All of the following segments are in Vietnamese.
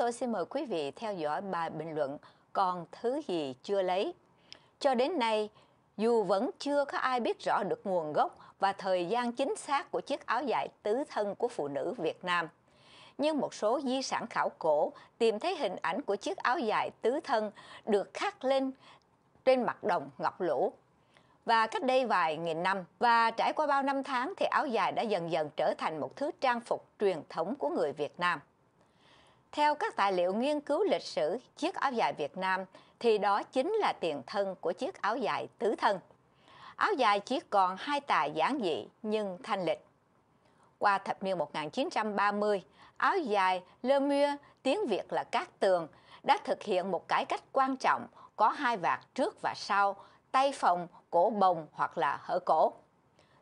tôi xin mời quý vị theo dõi bài bình luận Còn thứ gì chưa lấy? Cho đến nay, dù vẫn chưa có ai biết rõ được nguồn gốc và thời gian chính xác của chiếc áo dài tứ thân của phụ nữ Việt Nam. Nhưng một số di sản khảo cổ tìm thấy hình ảnh của chiếc áo dài tứ thân được khắc lên trên mặt đồng ngọc lũ. Và cách đây vài nghìn năm và trải qua bao năm tháng thì áo dài đã dần dần trở thành một thứ trang phục truyền thống của người Việt Nam. Theo các tài liệu nghiên cứu lịch sử chiếc áo dài Việt Nam thì đó chính là tiền thân của chiếc áo dài tứ thân. Áo dài chỉ còn hai tà giản dị nhưng thanh lịch. Qua thập niên 1930, áo dài Lemieux tiếng Việt là Cát Tường đã thực hiện một cải cách quan trọng có hai vạt trước và sau, tay phồng, cổ bồng hoặc là hở cổ.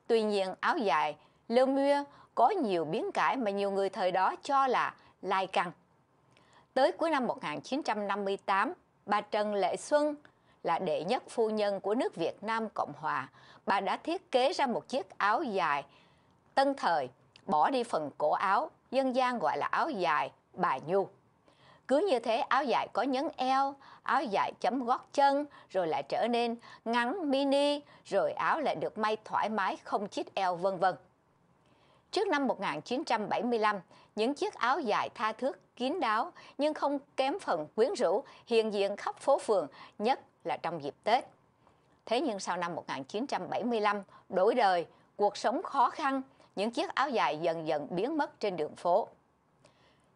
Tuy nhiên áo dài Lemieux có nhiều biến cải mà nhiều người thời đó cho là lai căng. Tới cuối năm 1958, bà Trần Lệ Xuân là đệ nhất phu nhân của nước Việt Nam Cộng Hòa. Bà đã thiết kế ra một chiếc áo dài tân thời, bỏ đi phần cổ áo, dân gian gọi là áo dài bà Nhu. Cứ như thế áo dài có nhấn eo, áo dài chấm gót chân, rồi lại trở nên ngắn mini, rồi áo lại được may thoải mái không chít eo vân vân. Trước năm 1975, những chiếc áo dài tha thước, kín đáo nhưng không kém phần quyến rũ hiện diện khắp phố phường, nhất là trong dịp Tết. Thế nhưng sau năm 1975, đổi đời, cuộc sống khó khăn, những chiếc áo dài dần dần biến mất trên đường phố.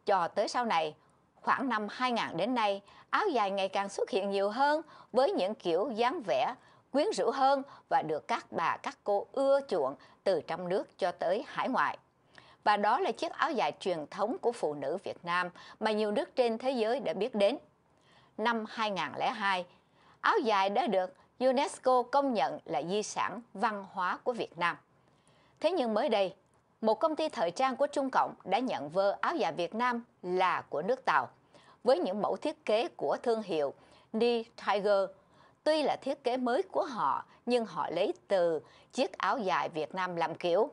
Cho tới sau này, khoảng năm 2000 đến nay, áo dài ngày càng xuất hiện nhiều hơn với những kiểu dáng vẻ quyến rũ hơn và được các bà các cô ưa chuộng từ trong nước cho tới hải ngoại. Và đó là chiếc áo dài truyền thống của phụ nữ Việt Nam mà nhiều nước trên thế giới đã biết đến. Năm 2002, áo dài đã được UNESCO công nhận là di sản văn hóa của Việt Nam. Thế nhưng mới đây, một công ty thời trang của Trung Cộng đã nhận vơ áo dài Việt Nam là của nước Tàu, với những mẫu thiết kế của thương hiệu Ni Tiger Tuy là thiết kế mới của họ, nhưng họ lấy từ chiếc áo dài Việt Nam làm kiểu.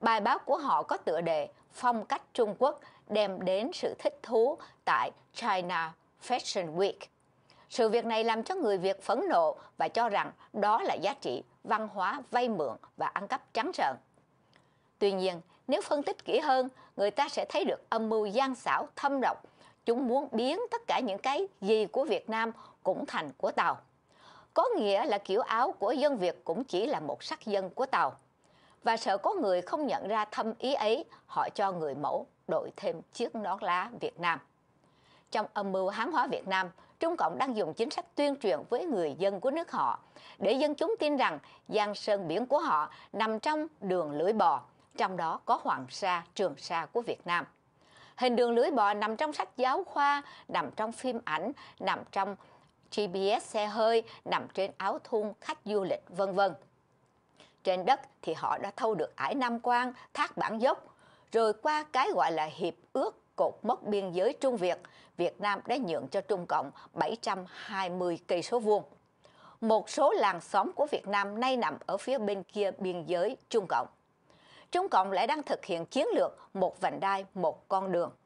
Bài báo của họ có tựa đề Phong cách Trung Quốc đem đến sự thích thú tại China Fashion Week. Sự việc này làm cho người Việt phẫn nộ và cho rằng đó là giá trị văn hóa vay mượn và ăn cắp trắng trợn. Tuy nhiên, nếu phân tích kỹ hơn, người ta sẽ thấy được âm mưu gian xảo thâm độc. Chúng muốn biến tất cả những cái gì của Việt Nam cũng thành của Tàu. Có nghĩa là kiểu áo của dân Việt cũng chỉ là một sắc dân của Tàu. Và sợ có người không nhận ra thâm ý ấy, họ cho người mẫu đội thêm chiếc nón lá Việt Nam. Trong âm mưu hán hóa Việt Nam, Trung Cộng đang dùng chính sách tuyên truyền với người dân của nước họ để dân chúng tin rằng giang sơn biển của họ nằm trong đường lưỡi bò, trong đó có Hoàng Sa, Trường Sa của Việt Nam. Hình đường lưỡi bò nằm trong sách giáo khoa, nằm trong phim ảnh, nằm trong GPS xe hơi nằm trên áo thun khách du lịch vân vân. Trên đất thì họ đã thâu được ải Nam Quan, thác Bản Dốc, rồi qua cái gọi là hiệp ước cột mốc biên giới Trung Việt, Việt Nam đã nhượng cho Trung Cộng 720 cây số vuông. Một số làng xóm của Việt Nam nay nằm ở phía bên kia biên giới Trung Cộng. Trung Cộng lại đang thực hiện chiến lược một vành đai, một con đường –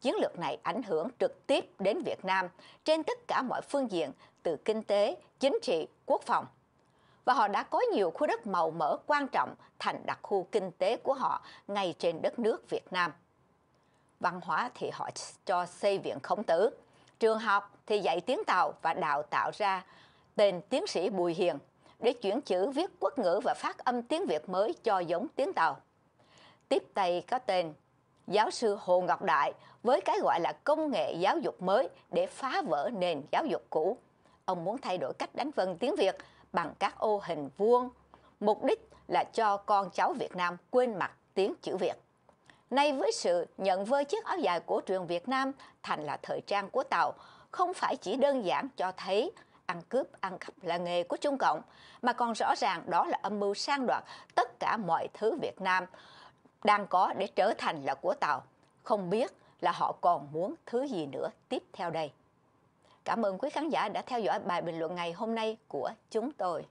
chiến lược này ảnh hưởng trực tiếp đến Việt Nam trên tất cả mọi phương diện từ kinh tế, chính trị, quốc phòng. Và họ đã có nhiều khu đất màu mỡ quan trọng thành đặc khu kinh tế của họ ngay trên đất nước Việt Nam. Văn hóa thì họ cho xây viện khổng tử, trường học thì dạy tiếng Tàu và đào tạo ra tên tiến sĩ Bùi Hiền để chuyển chữ viết quốc ngữ và phát âm tiếng Việt mới cho giống tiếng Tàu. Tiếp tay có tên giáo sư Hồ Ngọc Đại với cái gọi là công nghệ giáo dục mới để phá vỡ nền giáo dục cũ. Ông muốn thay đổi cách đánh vần tiếng Việt bằng các ô hình vuông, mục đích là cho con cháu Việt Nam quên mặt tiếng chữ Việt. Nay với sự nhận vơi chiếc áo dài của trường Việt Nam thành là thời trang của Tàu, không phải chỉ đơn giản cho thấy ăn cướp ăn cắp là nghề của Trung Cộng, mà còn rõ ràng đó là âm mưu sang đoạt tất cả mọi thứ Việt Nam, đang có để trở thành là của Tàu. Không biết là họ còn muốn thứ gì nữa tiếp theo đây. Cảm ơn quý khán giả đã theo dõi bài bình luận ngày hôm nay của chúng tôi.